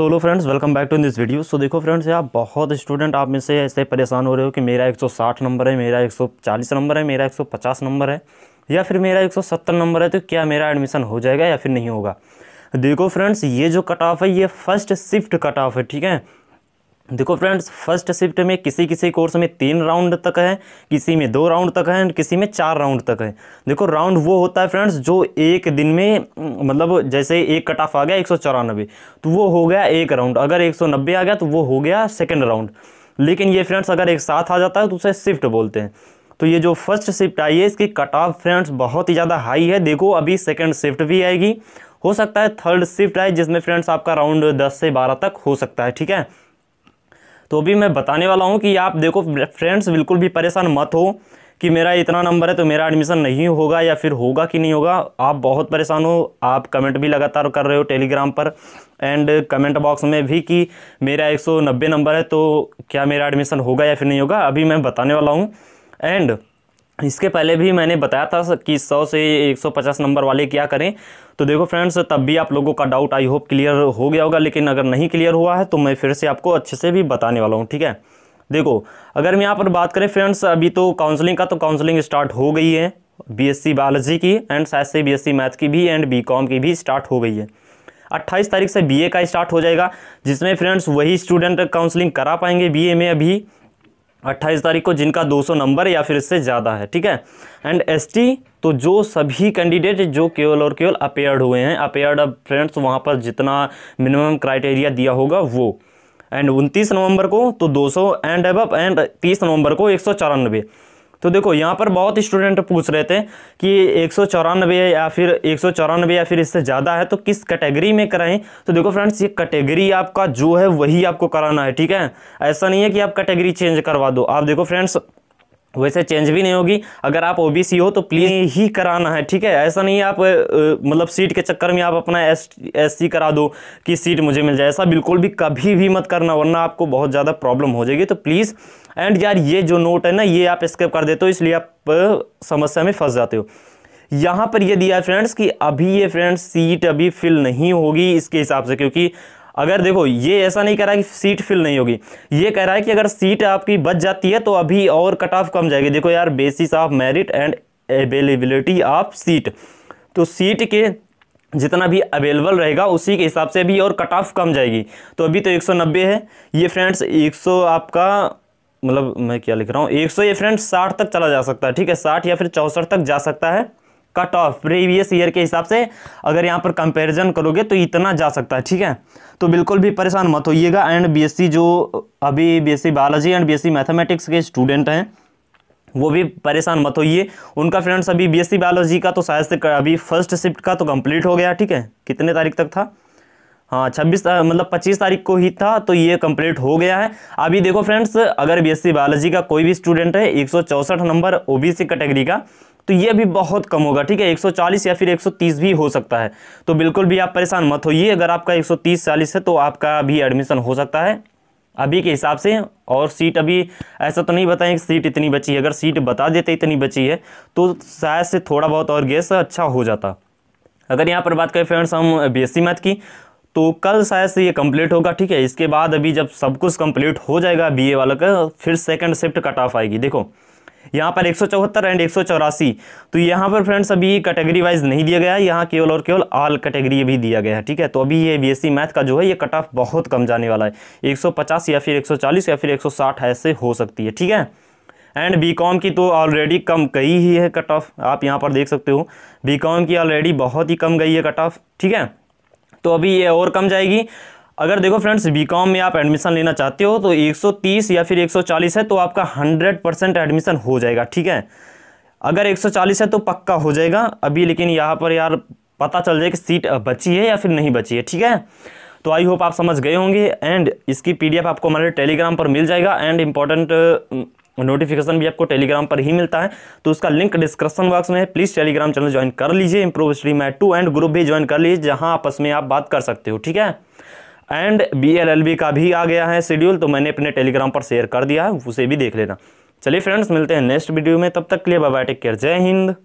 solo friends welcome back to this video so देखो friends आप बहुत स्टूडेंट आप में से ऐसे परेशान हो रहे हो कि मेरा 160 नंबर है मेरा 140 नंबर है मेरा 150 नंबर है या फिर मेरा 170 नंबर है तो क्या मेरा एडमिशन हो जाएगा या फिर नहीं होगा देखो फ्रेंड्स ये जो कट ऑफ है ये फर्स्ट शिफ्ट कट ऑफ है ठीक है देखो फ्रेंड्स फर्स्ट शिफ्ट में किसी किसी कोर्स में तीन राउंड तक है किसी में दो राउंड तक है किसी में चार राउंड तक है देखो राउंड वो होता है फ्रेंड्स जो एक दिन में मतलब जैसे एक कट ऑफ आ गया एक तो वो हो गया एक राउंड अगर एक आ गया तो वो हो गया सेकेंड राउंड लेकिन ये फ्रेंड्स अगर एक साथ आ जाता है तो उसे शिफ्ट बोलते हैं तो ये जो फर्स्ट शिफ्ट आई है इसकी कट ऑफ फ्रेंड्स बहुत ही ज़्यादा हाई है देखो अभी सेकेंड शिफ्ट भी आएगी हो सकता है थर्ड शिफ्ट आए जिसमें फ्रेंड्स आपका राउंड दस से बारह तक हो सकता है ठीक है तो अभी मैं बताने वाला हूँ कि आप देखो फ्रेंड्स बिल्कुल भी परेशान मत हो कि मेरा इतना नंबर है तो मेरा एडमिशन नहीं होगा या फिर होगा कि नहीं होगा आप बहुत परेशान हो आप कमेंट भी लगातार कर रहे हो टेलीग्राम पर एंड कमेंट बॉक्स में भी कि मेरा 190 नंबर है तो क्या मेरा एडमिशन होगा या फिर नहीं होगा अभी मैं बताने वाला हूँ एंड इसके पहले भी मैंने बताया था कि 100 से 150 नंबर वाले क्या करें तो देखो फ्रेंड्स तब भी आप लोगों का डाउट आई होप क्लियर हो गया होगा लेकिन अगर नहीं क्लियर हुआ है तो मैं फिर से आपको अच्छे से भी बताने वाला हूँ ठीक है देखो अगर मैं यहाँ पर बात करें फ्रेंड्स अभी तो काउंसलिंग का तो काउंसलिंग स्टार्ट हो गई है बी बायोलॉजी की एंड साइंस से बी मैथ की भी एंड बी की भी स्टार्ट हो गई है 28 तारीख से बीए का स्टार्ट हो जाएगा जिसमें फ्रेंड्स वही स्टूडेंट काउंसलिंग करा पाएंगे बीए में अभी अट्ठाईस तारीख को जिनका 200 नंबर या फिर इससे ज़्यादा है ठीक है एंड एसटी तो जो सभी कैंडिडेट जो केवल और केवल अपेयर्ड हुए हैं अपेयर्ड अब फ्रेंड्स वहाँ पर जितना मिनिमम क्राइटेरिया दिया होगा वो एंड उनतीस नवंबर को तो 200 एंड अब एंड 30 नवंबर को एक सौ तो देखो यहाँ पर बहुत स्टूडेंट पूछ रहे थे कि एक है या फिर एक है या फिर इससे ज़्यादा है तो किस कैटेगरी में कराएं तो देखो फ्रेंड्स ये कैटेगरी आपका जो है वही आपको कराना है ठीक है ऐसा नहीं है कि आप कैटेगरी चेंज करवा दो आप देखो फ्रेंड्स वैसे चेंज भी नहीं होगी अगर आप ओबीसी हो तो प्लीज़ ही कराना है ठीक है ऐसा नहीं आप मतलब सीट के चक्कर में आप अपना एस एस करा दो कि सीट मुझे मिल जाए ऐसा बिल्कुल भी कभी भी मत करना वरना आपको बहुत ज़्यादा प्रॉब्लम हो जाएगी तो प्लीज़ एंड यार ये जो नोट है ना ये आप स्केप कर देते हो इसलिए आप समस्या में फंस जाते हो यहाँ पर ये दिया फ्रेंड्स कि अभी ये फ्रेंड्स सीट अभी फिल नहीं होगी इसके हिसाब से क्योंकि अगर देखो ये ऐसा नहीं कह रहा है कि सीट फिल नहीं होगी ये कह रहा है कि अगर सीट आपकी बच जाती है तो अभी और कट ऑफ कम जाएगी देखो यार basis of merit and availability of seat तो सीट के जितना भी अवेलेबल रहेगा उसी के हिसाब से भी और कट ऑफ कम जाएगी तो अभी तो 190 है ये फ्रेंड्स 100 आपका मतलब मैं क्या लिख रहा हूँ 100 ये फ्रेंड्स 60 तक चला जा सकता है ठीक है 60 या फिर चौंसठ तक जा सकता है कट ऑफ प्रीवियस ईयर के हिसाब से अगर यहाँ पर कंपैरिजन करोगे तो इतना जा सकता है ठीक है तो बिल्कुल भी परेशान मत होइएगा एंड बीएससी जो अभी BSc biology and BSc mathematics के स्टूडेंट हैं वो भी परेशान मत होइए उनका फ्रेंड्स अभी बीएससी बायोलॉजी का तो शायद से अभी फर्स्ट शिफ्ट का तो कंप्लीट हो गया ठीक है कितने तारीख तक था हाँ छब्बीस मतलब पच्चीस तारीख को ही था तो ये कंप्लीट हो गया है अभी देखो फ्रेंड्स अगर बीएससी बायोलॉजी का कोई भी स्टूडेंट है एक नंबर ओबीसी कैटेगरी का तो ये भी बहुत कम होगा ठीक है 140 या फिर 130 भी हो सकता है तो बिल्कुल भी आप परेशान मत होइए अगर आपका 130 40 है तो आपका भी एडमिशन हो सकता है अभी के हिसाब से और सीट अभी ऐसा तो नहीं बताएं कि सीट इतनी बची है अगर सीट बता देते इतनी बची है तो शायद से थोड़ा बहुत और गैस अच्छा हो जाता अगर यहाँ पर बात करें फ्रेंड्स हम बी मैथ की तो कल शायद से ये कंप्लीट होगा ठीक है इसके बाद अभी जब सब कुछ कंप्लीट हो जाएगा बीए वाला का फिर सेकंड शिफ्ट कट ऑफ आएगी देखो यहाँ पर एक एंड एक तो यहाँ पर फ्रेंड्स अभी कैटेगरी वाइज नहीं दिया गया है यहाँ केवल और केवल आल कैटेगरी भी दिया गया है ठीक है तो अभी ये बीएससी मैथ का जो है ये कट ऑफ बहुत कम जाने वाला है 150 या फिर 140 या फिर 160 ऐसे हो सकती है ठीक है एंड बी कॉम की तो ऑलरेडी कम गई ही है कट ऑफ आप यहाँ पर देख सकते हो बी कॉम की ऑलरेडी बहुत ही कम गई है कट ऑफ ठीक है तो अभी ये और कम जाएगी अगर देखो फ्रेंड्स बीकॉम में आप एडमिशन लेना चाहते हो तो 130 या फिर 140 है तो आपका 100 परसेंट एडमिशन हो जाएगा ठीक है अगर 140 है तो पक्का हो जाएगा अभी लेकिन यहाँ पर यार पता चल जाए कि सीट बची है या फिर नहीं बची है ठीक है तो आई होप आप समझ गए होंगे एंड इसकी पी आपको हमारे टेलीग्राम पर मिल जाएगा एंड इम्पॉर्टेंट नोटिफिकेशन भी आपको टेलीग्राम पर ही मिलता है तो उसका लिंक डिस्क्रिप्शन बॉक्स में है प्लीज़ टेलीग्राम चैनल ज्वाइन कर लीजिए इम्प्रूव स्ट्रीम है टू एंड ग्रुप भी ज्वाइन कर लीजिए जहां आपस में आप बात कर सकते हो ठीक है एंड बी का भी आ गया है शेड्यूल तो मैंने अपने टेलीग्राम पर शेयर कर दिया है उसे भी देख लेना चलिए फ्रेंड्स मिलते हैं नेक्स्ट वीडियो में तब तक के लिए बाबा टेक केयर जय हिंद